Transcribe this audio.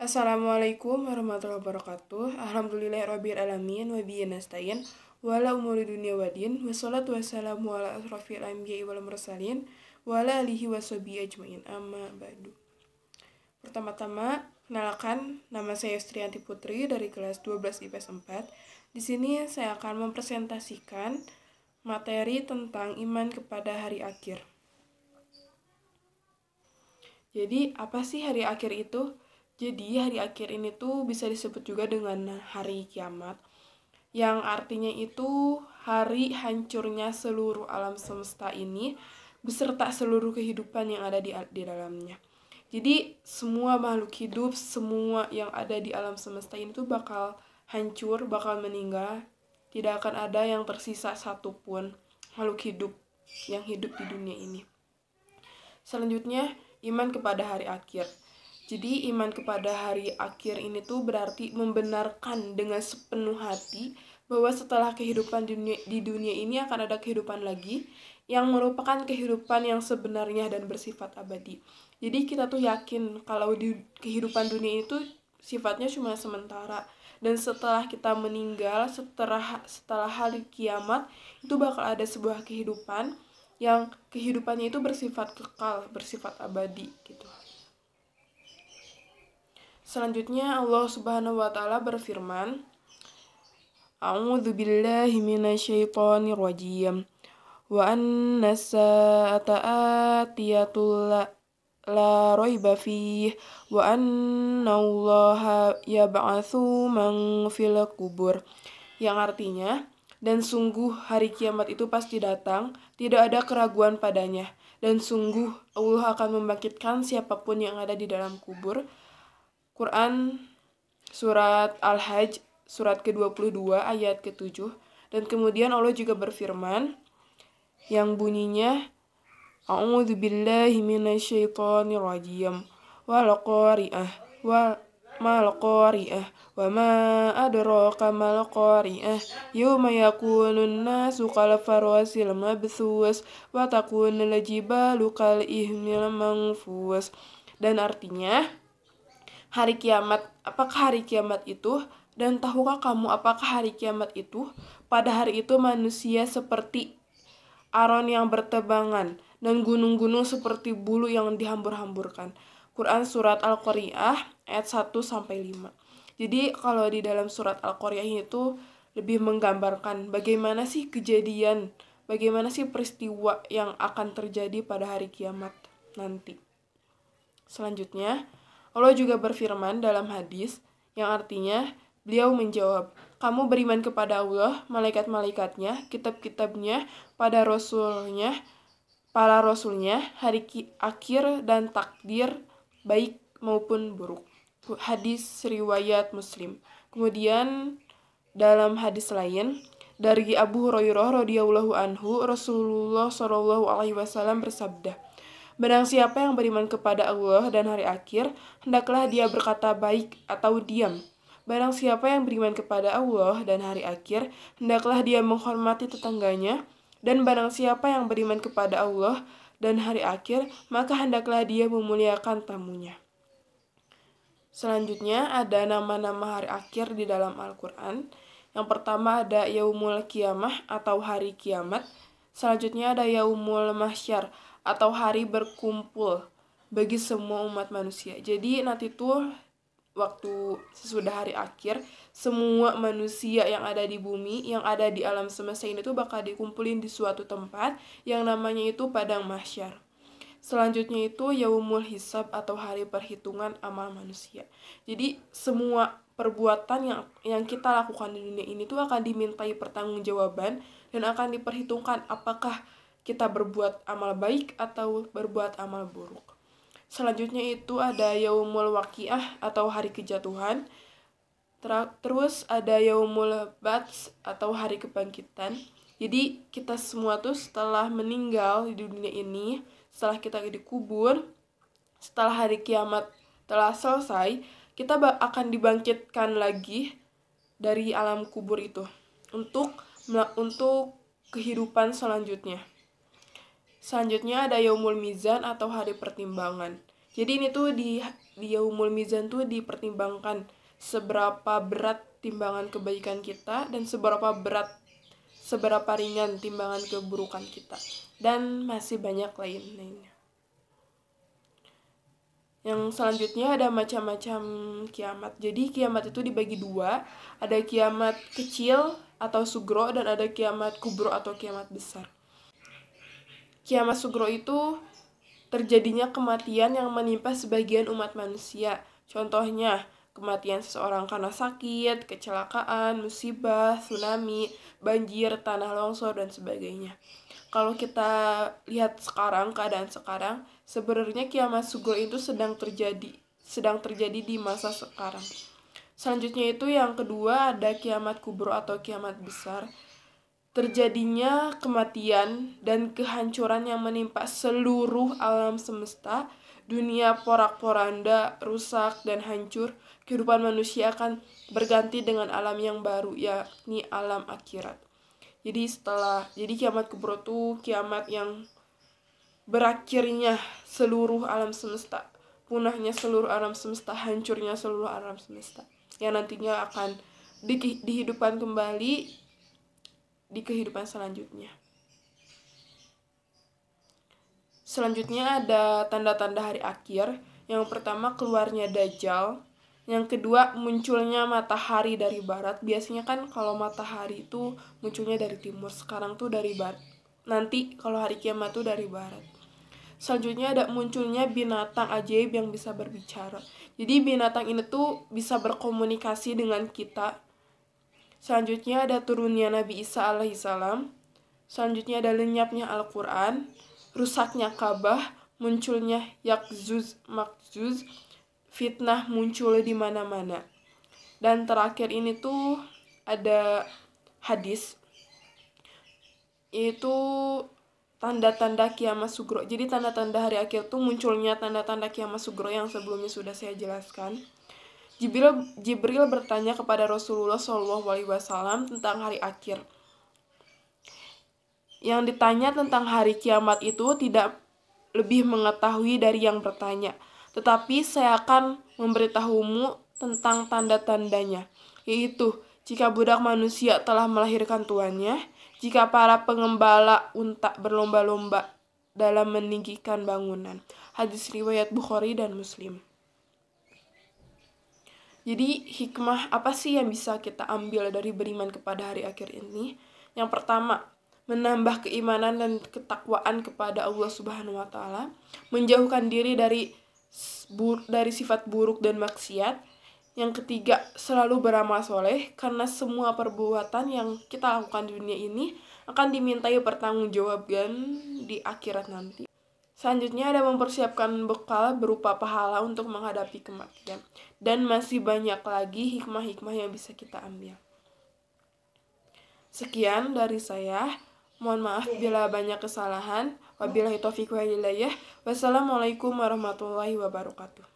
Assalamualaikum warahmatullahi wabarakatuh. Alhamdulillah rabbil alamin wa bihi nasta'in la umuri dunia wadin wassalatu wassalamu ala asrofil anbiya'i wal mursalin wa ala alihi washabi ajmain amma ba'du. Pertama-tama, kenalkan nama saya Strianti Putri dari kelas 12 IPS 4. Di sini saya akan mempresentasikan materi tentang iman kepada hari akhir. Jadi, apa sih hari akhir itu? Jadi hari akhir ini tuh bisa disebut juga dengan hari kiamat yang artinya itu hari hancurnya seluruh alam semesta ini beserta seluruh kehidupan yang ada di di dalamnya. Jadi semua makhluk hidup, semua yang ada di alam semesta ini tuh bakal hancur, bakal meninggal. Tidak akan ada yang tersisa satupun makhluk hidup yang hidup di dunia ini. Selanjutnya, iman kepada hari akhir. Jadi iman kepada hari akhir ini tuh berarti membenarkan dengan sepenuh hati bahwa setelah kehidupan di dunia, di dunia ini akan ada kehidupan lagi yang merupakan kehidupan yang sebenarnya dan bersifat abadi. Jadi kita tuh yakin kalau di kehidupan dunia itu sifatnya cuma sementara dan setelah kita meninggal setelah setelah hari kiamat itu bakal ada sebuah kehidupan yang kehidupannya itu bersifat kekal, bersifat abadi gitu. Selanjutnya Allah Subhanahu wa taala berfirman, A'udzu billahi minasyaitonir rajim. Wa anna atiyatul la, la raiba fihi wa anna Allah yab'atsu man fil kubur. Yang artinya, dan sungguh hari kiamat itu pasti datang, tidak ada keraguan padanya. Dan sungguh Allah akan membangkitkan siapapun yang ada di dalam kubur, Quran surat Al-Hajj surat ke-22 ayat ke-7 dan kemudian Allah juga berfirman yang bunyinya A'udzu billahi minasyaitonir rajim wal qari'ah wal mal qari'ah wa ma adraka mal qari'ah yakunun nasu kal farasil mabthus wa takunul jibalu kal ihmil manfus dan artinya hari kiamat apakah hari kiamat itu dan tahukah kamu apakah hari kiamat itu pada hari itu manusia seperti Aron yang bertebangan dan gunung-gunung seperti bulu yang dihambur-hamburkan Quran surat Al-Qari'ah ayat 1 5 jadi kalau di dalam surat Al-Qari'ah itu lebih menggambarkan bagaimana sih kejadian bagaimana sih peristiwa yang akan terjadi pada hari kiamat nanti selanjutnya Allah juga berfirman dalam hadis yang artinya beliau menjawab, kamu beriman kepada Allah, malaikat-malaikatnya, kitab-kitabnya, pada rasulnya, para rasulnya, hari akhir dan takdir baik maupun buruk. Hadis riwayat Muslim. Kemudian dalam hadis lain dari Abu Hurairah radhiyallahu anhu Rasulullah saw alaihi wasallam bersabda, Barang siapa yang beriman kepada Allah dan hari akhir, hendaklah dia berkata baik atau diam. Barang siapa yang beriman kepada Allah dan hari akhir, hendaklah dia menghormati tetangganya. Dan barang siapa yang beriman kepada Allah dan hari akhir, maka hendaklah dia memuliakan tamunya. Selanjutnya ada nama-nama hari akhir di dalam Al-Quran. Yang pertama ada Yaumul Kiamah atau hari kiamat. Selanjutnya ada Yaumul Mahsyar atau hari berkumpul bagi semua umat manusia. Jadi nanti tuh waktu sesudah hari akhir semua manusia yang ada di bumi yang ada di alam semesta ini tuh bakal dikumpulin di suatu tempat yang namanya itu padang mahsyar selanjutnya itu yaumul hisab atau hari perhitungan amal manusia jadi semua perbuatan yang yang kita lakukan di dunia ini tuh akan dimintai pertanggungjawaban dan akan diperhitungkan apakah kita berbuat amal baik atau berbuat amal buruk. Selanjutnya itu ada Yaumul Waqiah atau hari kejatuhan. terus ada Yaumul Bats atau hari kebangkitan. Jadi kita semua tuh setelah meninggal di dunia ini, setelah kita dikubur, setelah hari kiamat telah selesai, kita akan dibangkitkan lagi dari alam kubur itu untuk untuk kehidupan selanjutnya. Selanjutnya ada Yaumul Mizan atau hari pertimbangan. Jadi ini tuh di di Yaumul Mizan tuh dipertimbangkan seberapa berat timbangan kebaikan kita dan seberapa berat seberapa ringan timbangan keburukan kita dan masih banyak lain lainnya. Yang selanjutnya ada macam-macam kiamat. Jadi kiamat itu dibagi dua. Ada kiamat kecil atau sugro dan ada kiamat kubro atau kiamat besar. Kiamat sugro itu terjadinya kematian yang menimpa sebagian umat manusia. Contohnya, kematian seseorang karena sakit, kecelakaan, musibah, tsunami, banjir, tanah longsor, dan sebagainya. Kalau kita lihat sekarang, keadaan sekarang, sebenarnya kiamat sugro itu sedang terjadi sedang terjadi di masa sekarang. Selanjutnya itu yang kedua ada kiamat kubur atau kiamat besar terjadinya kematian dan kehancuran yang menimpa seluruh alam semesta, dunia porak-poranda, rusak dan hancur, kehidupan manusia akan berganti dengan alam yang baru, yakni alam akhirat. Jadi setelah jadi kiamat kubro itu kiamat yang berakhirnya seluruh alam semesta, punahnya seluruh alam semesta, hancurnya seluruh alam semesta. Yang nantinya akan di, dihidupkan kembali di kehidupan selanjutnya. Selanjutnya ada tanda-tanda hari akhir. Yang pertama keluarnya Dajjal. Yang kedua munculnya matahari dari barat. Biasanya kan kalau matahari itu munculnya dari timur. Sekarang tuh dari barat. Nanti kalau hari kiamat tuh dari barat. Selanjutnya ada munculnya binatang ajaib yang bisa berbicara. Jadi binatang ini tuh bisa berkomunikasi dengan kita Selanjutnya ada turunnya Nabi Isa alaihissalam. Selanjutnya ada lenyapnya Al-Quran, rusaknya Ka'bah, munculnya Yakzuz Makzuz, fitnah muncul di mana-mana. Dan terakhir ini tuh ada hadis itu tanda-tanda kiamat sugro. Jadi tanda-tanda hari akhir tuh munculnya tanda-tanda kiamat sugro yang sebelumnya sudah saya jelaskan. Jibril, Jibril bertanya kepada Rasulullah Shallallahu Alaihi Wasallam tentang hari akhir. Yang ditanya tentang hari kiamat itu tidak lebih mengetahui dari yang bertanya, tetapi saya akan memberitahumu tentang tanda-tandanya, yaitu jika budak manusia telah melahirkan tuannya, jika para pengembala unta berlomba-lomba dalam meninggikan bangunan. Hadis riwayat Bukhari dan Muslim. Jadi hikmah apa sih yang bisa kita ambil dari beriman kepada hari akhir ini? Yang pertama, menambah keimanan dan ketakwaan kepada Allah Subhanahu wa taala, menjauhkan diri dari dari sifat buruk dan maksiat. Yang ketiga, selalu beramal soleh karena semua perbuatan yang kita lakukan di dunia ini akan dimintai pertanggungjawaban di akhirat nanti. Selanjutnya ada mempersiapkan bekal berupa pahala untuk menghadapi kematian. Dan masih banyak lagi hikmah-hikmah yang bisa kita ambil. Sekian dari saya. Mohon maaf bila banyak kesalahan. Wabillahi taufiq wa Wassalamualaikum warahmatullahi wabarakatuh.